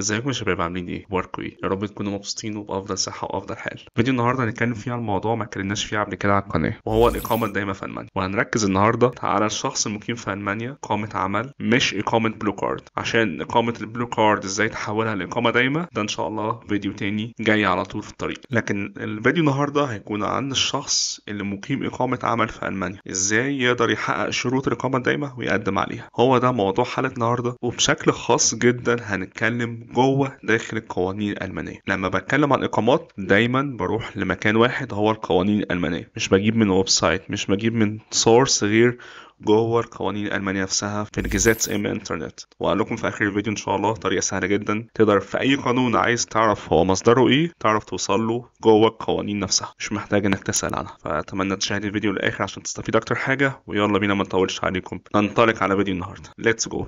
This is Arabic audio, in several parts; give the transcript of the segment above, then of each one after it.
ازيكم يا شباب عاملين ايه اخباركم ايه يا رب تكونوا مبسوطين وبافضل صحه وافضل حال فيديو النهارده هنتكلم فيه عن موضوع ما اتكلمناش فيه قبل كده على القناه وهو الاقامه الدائمه في المانيا وهنركز النهارده على الشخص المقيم في المانيا اقامه عمل مش اقامه بلو كارد عشان اقامه البلو كارد ازاي تحولها لاقامه دائمه ده ان شاء الله فيديو تاني جاي على طول في الطريق لكن الفيديو النهارده هيكون عن الشخص اللي مقيم اقامه عمل في المانيا ازاي يقدر يحقق شروط الاقامه الدائمه ويقدم عليها هو ده موضوع حلقه النهارده وبشكل خاص جدا هنتكلم جوه داخل القوانين الألمانية لما بتكلم عن إقامات دايما بروح لمكان واحد هو القوانين الألمانية مش بجيب من ويب سايت مش بجيب من سورس غير جوه القوانين الألمانية نفسها في الجزات ام انترنت وأقول لكم في آخر الفيديو إن شاء الله طريقة سهلة جدا تقدر في أي قانون عايز تعرف هو مصدره إيه تعرف توصل له جوه القوانين نفسها مش محتاج إنك تسأل عنها فأتمنى تشاهد الفيديو للآخر عشان تستفيد أكتر حاجة ويلا بينا ما نطولش عليكم ننطلق على فيديو النهاردة let's جو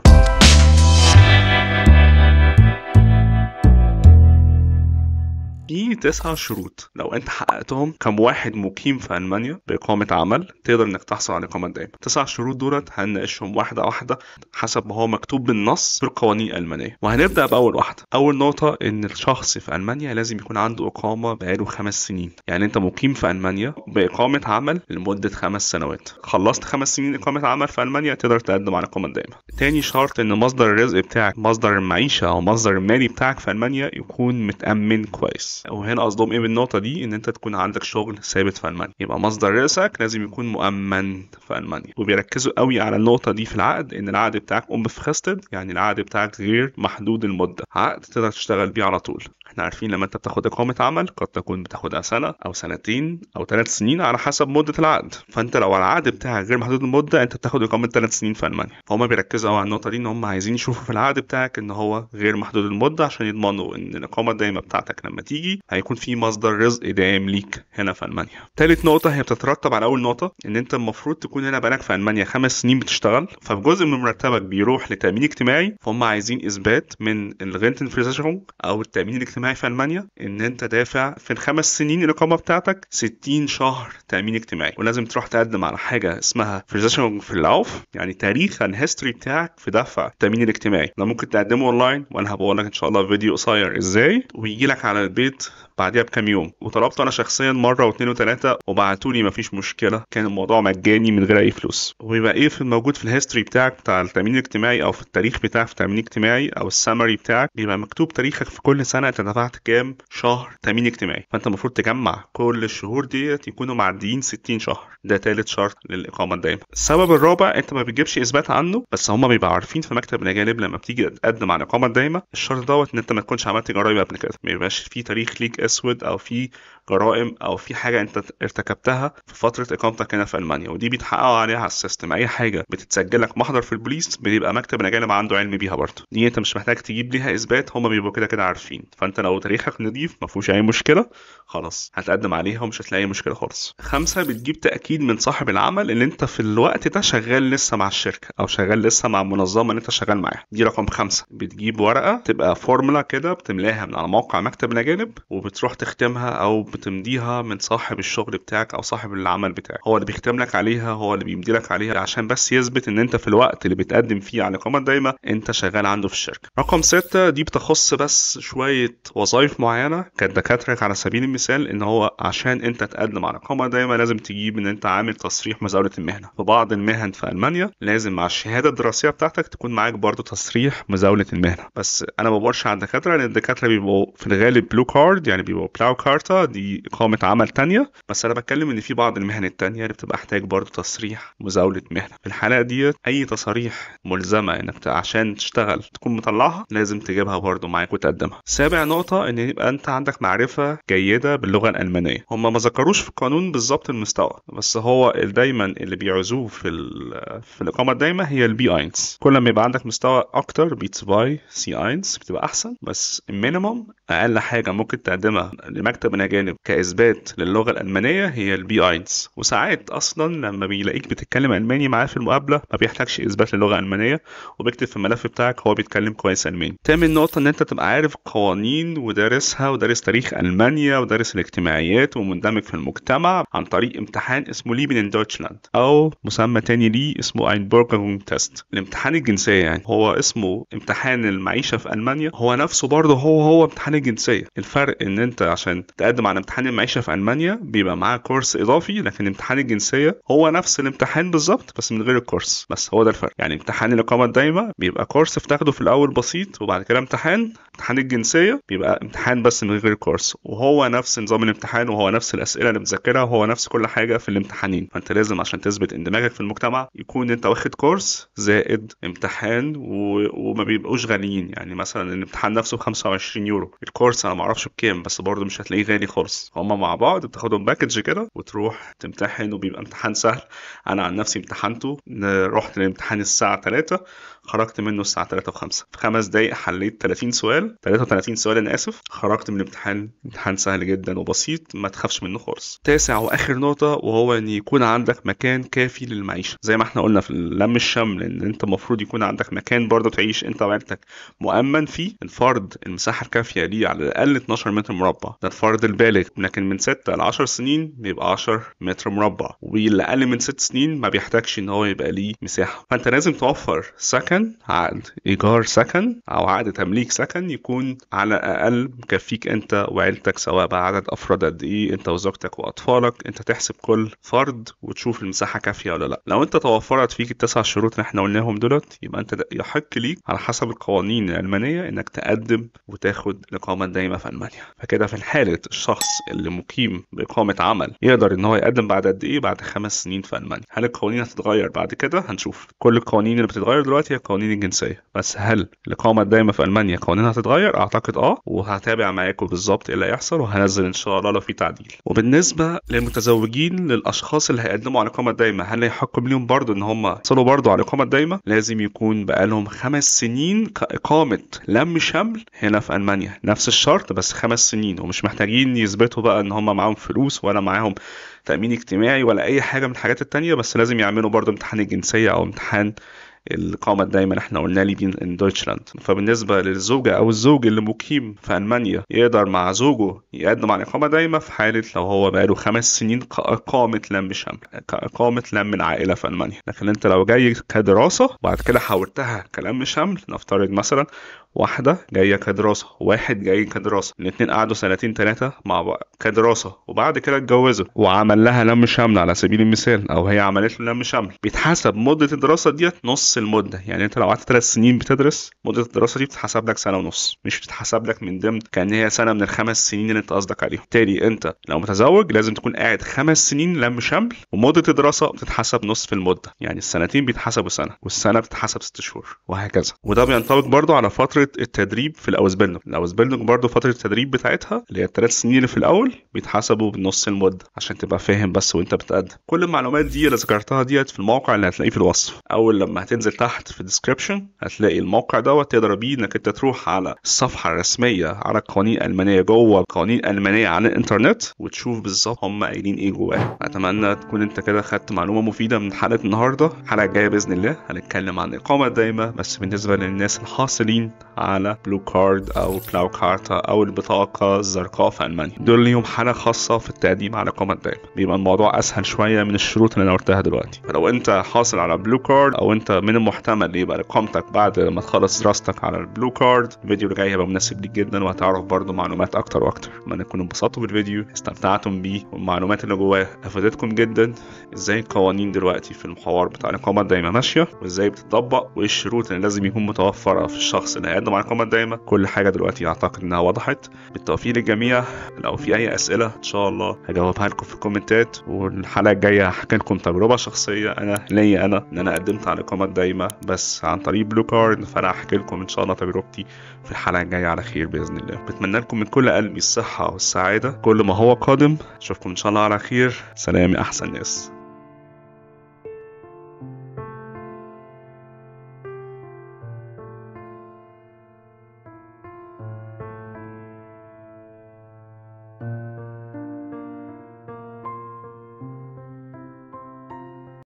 في تسع شروط لو انت حققتهم كم واحد مقيم في المانيا باقامه عمل تقدر انك تحصل على اقامه دائمه تسعة شروط دولت هنناقشهم واحده واحده حسب ما هو مكتوب بالنص في القوانين الالمانيه وهنبدا باول واحده اول نقطه ان الشخص في المانيا لازم يكون عنده اقامه بقاله خمس سنين يعني انت مقيم في المانيا باقامه عمل لمده خمس سنوات خلصت خمس سنين اقامه عمل في المانيا تقدر تقدم على اقامه دائمه تاني شرط ان مصدر الرزق بتاعك مصدر المعيشه او مصدر المالي بتاعك في المانيا يكون متامن كويس وهنا قصدهم ايه بالنقطه دي ان انت تكون عندك شغل ثابت في المانيا يبقى مصدر رئاسك لازم يكون مؤمن في المانيا وبيركزوا قوي على النقطه دي في العقد ان العقد بتاعك فخستد يعني العقد بتاعك غير محدود المده عقد تقدر تشتغل بيه على طول احنا عارفين لما انت بتاخد اقامه عمل قد تكون بتاخدها سنه او سنتين او ثلاث سنين على حسب مده العقد فانت لو العقد بتاعك غير محدود المده انت بتاخد اقامه ثلاث سنين في المانيا فهم بيركزوا قوي على النقطه دي ان هم عايزين يشوفوا في العقد بتاعك ان هو غير محدود المده عشان يضمنوا ان الاقامه الدائمه بتاعتك لما تيجي هتيجي ايه، هيكون في مصدر رزق دائم ليك هنا في المانيا تالت نقطه هي بتترتب على اول نقطه ان انت المفروض تكون هنا بقالك في المانيا خمس سنين بتشتغل فجزء من مرتبك بيروح لتامين اجتماعي فهم عايزين اثبات من الغنتن فريزاشون او التامين الاجتماعي في المانيا ان انت دافع في الخمس سنين الاقامه بتاعتك 60 شهر تامين اجتماعي ولازم تروح تقدم على حاجه اسمها فريزاشون في اللوف يعني تاريخ الهيستوري بتاعك في دفع التامين الاجتماعي ده ممكن تقدمه اونلاين وانا هبقول لك ان شاء الله فيديو قصير ازاي ويجي لك على البيت it بعديها بكام يوم وطلبت انا شخصيا مره واثنين وثلاثه وبعتوا لي مفيش مشكله كان الموضوع مجاني من غير اي فلوس ويبقى ايه في الموجود في الهيستوري بتاعك بتاع التامين الاجتماعي او في التاريخ بتاعك في التامين الاجتماعي او السمري بتاعك بيبقى مكتوب تاريخك في كل سنه انت دفعت كام شهر تامين اجتماعي فانت المفروض تجمع كل الشهور ديت يكونوا معديين 60 شهر ده تالت شرط للاقامه الدائمه السبب الرابع انت ما بتجيبش اثبات عنه بس هم بيبقوا عارفين في مكتب الاجانب لما بتيجي تقدم على الاقامه الدائمه الشرط دوت ان انت ما تكونش عملت جرايم قبل كده ما يبقاش في تاريخ ليك اسود او في جرائم او في حاجه انت ارتكبتها في فتره اقامتك هنا في المانيا ودي بيتحققوا عليها على السيستم اي حاجه بتتسجل لك محضر في البوليس بيبقى مكتب الاجانب عنده علم بيها برضه دي انت مش محتاج تجيب ليها اثبات هم بيبقوا كده كده عارفين فانت لو تاريخك نظيف ما فيهوش اي مشكله خلاص هتقدم عليها ومش هتلاقي اي مشكله خالص خمسه بتجيب تاكيد من صاحب العمل ان انت في الوقت ده شغال لسه مع الشركه او شغال لسه مع المنظمه اللي انت شغال معاها دي رقم خمسه بتجيب ورقه تبقى فورمولا كده بتملاها من على موقع مكتب الاجانب وبت بتروح تختمها او بتمضيها من صاحب الشغل بتاعك او صاحب العمل بتاعك هو اللي بيختم لك عليها هو اللي بيمضي لك عليها عشان بس يثبت ان انت في الوقت اللي بتقدم فيه على الاقامه الدايمه انت شغال عنده في الشركه رقم ستة دي بتخص بس شويه وظائف معينه كدكاتره على سبيل المثال ان هو عشان انت تقدم على قامة دايمه لازم تجيب ان انت عامل تصريح مزاوله المهنه في بعض المهن في المانيا لازم مع الشهاده الدراسيه بتاعتك تكون معاك برضو تصريح مزاوله المهنه بس انا ما بقولش على الدكاتره لان الدكاتره بيبقوا في الغالب بلو كارد يعني يعني بيبقوا بلاو كارتا دي إقامة عمل تانية بس أنا بتكلم إن في بعض المهن التانية اللي بتبقى محتاج برضه تصريح مزاولة مهنة في الحالة ديت أي تصاريح ملزمة إنك عشان تشتغل تكون مطلعها لازم تجيبها برضه معاك وتقدمها سابع نقطة إن يبقى أنت عندك معرفة جيدة باللغة الألمانية هما ما ذكروش في القانون بالظبط المستوى بس هو دايما اللي بيعوزوه في في الإقامة الدايمة هي البي اينز كل ما يبقى عندك مستوى أكتر بيتس باي سي اينز بتبقى أحسن بس المينيموم أقل حاجة ممكن تقدمها مقدمه لمكتب الاجانب كاثبات للغه الالمانيه هي البي اينز وساعات اصلا لما بيلاقيك بتتكلم الماني معاه في المقابله ما بيحتاجش اثبات للغه الالمانيه وبيكتب في الملف بتاعك هو بيتكلم كويس الماني تامن نقطه ان انت تبقى عارف قوانين ودارسها ودارس تاريخ المانيا ودارس الاجتماعيات ومندمج في المجتمع عن طريق امتحان اسمه ليبن دوتشلاند او مسمى تاني ليه اسمه اينبورغروم تيست الامتحان الجنسيه يعني هو اسمه امتحان المعيشه في المانيا هو نفسه برضه هو هو امتحان الجنسيه الفرق ان انت عشان تقدم على امتحان المعيشه في المانيا بيبقى معاه كورس اضافي لكن امتحان الجنسيه هو نفس الامتحان بالظبط بس من غير الكورس بس هو ده الفرق يعني امتحان الاقامه الدايمه بيبقى كورس بتاخده في الاول بسيط وبعد كده امتحان امتحان الجنسيه بيبقى امتحان بس من غير الكورس وهو نفس نظام الامتحان وهو نفس الاسئله اللي بتذاكرها وهو نفس كل حاجه في الامتحانين فانت لازم عشان تثبت اندماجك في المجتمع يكون انت واخد كورس زائد امتحان و... وما بيبقوش غاليين يعني مثلا الامتحان نفسه ب 25 يورو الكورس انا ما اعرفش بكام بس برضه مش هتلاقيه غالي خالص هما مع بعض بتاخدهم باكج كده وتروح تمتحن وبيبقى امتحان سهل انا عن نفسي امتحنته رحت الامتحان الساعه 3 خرجت منه الساعه 3 و5 في خمس دقائق حليت 30 سؤال 33 سؤال انا اسف خرجت من الامتحان امتحان سهل جدا وبسيط ما تخافش منه خالص تاسع واخر نقطه وهو ان يكون عندك مكان كافي للمعيشه زي ما احنا قلنا في لم الشمل ان انت المفروض يكون عندك مكان برضه تعيش انت وعيلتك مؤمن فيه الفرد المساحه الكافيه ليه على الاقل 12 متر مربع ده الفرد البالغ لكن من 6 ل 10 سنين بيبقى 10 متر مربع واللي اقل من 6 سنين ما بيحتاجش ان هو يبقى ليه مساحه فانت لازم توفر سكن سكن عقد ايجار سكن او عقد تمليك سكن يكون على الاقل مكفيك انت وعيلتك سواء بقى عدد افراد قد ايه انت وزوجتك واطفالك انت تحسب كل فرد وتشوف المساحه كافيه ولا لا لو انت توفرت فيك التسع شروط اللي احنا قلناهم دولت يبقى انت يحق ليك على حسب القوانين الالمانيه انك تقدم وتاخد الاقامه الدائمه في المانيا فكده في حاله الشخص اللي مقيم باقامه عمل يقدر ان هو يقدم بعد قد ايه بعد خمس سنين في المانيا هل القوانين هتتغير بعد كده هنشوف كل القوانين اللي بتتغير دلوقتي قوانين الجنسيه بس هل الاقامه الدائمه في المانيا قوانينها هتتغير اعتقد اه وهتابع معاكم بالظبط ايه اللي هيحصل وهنزل ان شاء الله لو في تعديل وبالنسبه للمتزوجين للاشخاص اللي هيقدموا على الاقامه الدائمه هل هيحكم ليهم برضو ان هم يحصلوا برضو على الاقامه الدائمه لازم يكون بقالهم خمس سنين كاقامه لم شمل هنا في المانيا نفس الشرط بس خمس سنين ومش محتاجين يثبتوا بقى ان هم معاهم فلوس ولا معاهم تامين اجتماعي ولا اي حاجه من الحاجات التانية بس لازم يعملوا برضو امتحان الجنسيه او امتحان الإقامة دايما احنا قلنا ليبين ان دويتشلاند فبالنسبة للزوجة أو الزوج اللي مقيم في ألمانيا يقدر مع زوجه يقدم على إقامة دايمة في حالة لو هو بقاله خمس سنين كإقامة لم شمل كإقامة لم العائلة في ألمانيا لكن أنت لو جاي كدراسة وبعد كده حولتها كلام شمل نفترض مثلا واحدة جاية كدراسة واحد جاي كدراسة الاتنين قعدوا سنتين تلاتة مع بعض كدراسة وبعد كده اتجوزوا وعمل لها لم شمل على سبيل المثال أو هي عملت له لم شمل بيتحسب مدة الدراسة ديت نص المدة يعني أنت لو قعدت تلات سنين بتدرس مدة الدراسة دي بتتحسب لك سنة ونص مش بتتحسب لك من ضمن كأن هي سنة من الخمس سنين اللي أنت قصدك عليهم تاني أنت لو متزوج لازم تكون قاعد خمس سنين لم شمل ومدة الدراسة بتتحسب نص في المدة يعني السنتين بيتحسبوا سنة والسنة بتتحسب ست شهور وهكذا وده بينطبق برضه على فترة فتره التدريب في الاوزبيلنج الاوزبيلنج برضو فتره التدريب بتاعتها اللي هي الثلاث سنين اللي في الاول بيتحسبوا بنص المده عشان تبقى فاهم بس وانت بتقدم كل المعلومات دي اللي ذكرتها ديت في الموقع اللي هتلاقيه في الوصف اول لما هتنزل تحت في الديسكربشن هتلاقي الموقع دوت تقدر بيه انك انت تروح على الصفحه الرسميه على القوانين الالمانيه جوه القوانين الالمانيه على الانترنت وتشوف بالظبط هم قايلين ايه جواها اتمنى تكون انت كده خدت معلومه مفيده من حلقه النهارده الحلقه الجايه باذن الله هنتكلم عن الاقامه الدائمه بس بالنسبه للناس الحاصلين على بلو كارد او بلاو كارتا او البطاقه الزرقاء في المانيا دول ليهم حاله خاصه في التقديم على قامه دائمه بيبقى الموضوع اسهل شويه من الشروط اللي انا قلتها دلوقتي فلو انت حاصل على بلو كارد او انت من المحتمل يبقى اقامتك بعد ما تخلص دراستك على البلو كارد الفيديو اللي جاي هيبقى مناسب ليك جدا وهتعرف برضه معلومات اكتر واكتر اتمنى تكونوا انبسطتوا بالفيديو استمتعتم بيه والمعلومات اللي جواه افادتكم جدا ازاي القوانين دلوقتي في المحور بتاع الاقامه الدائمه ماشيه وازاي بتطبق وايه الشروط اللي لازم يكون متوفره في الشخص اللي هيقدم برضه معاكم دايما كل حاجه دلوقتي اعتقد انها وضحت بالتوفيق للجميع لو في اي اسئله ان شاء الله هجاوبها لكم في الكومنتات والحلقه الجايه هحكي لكم تجربه شخصيه انا ليا انا ان انا قدمت على اقامه دايمه بس عن طريق بلو كارد فانا هحكي لكم ان شاء الله تجربتي في الحلقه الجايه على خير باذن الله بتمنى لكم من كل قلبي الصحه والسعاده كل ما هو قادم اشوفكم ان شاء الله على خير سلام يا احسن ناس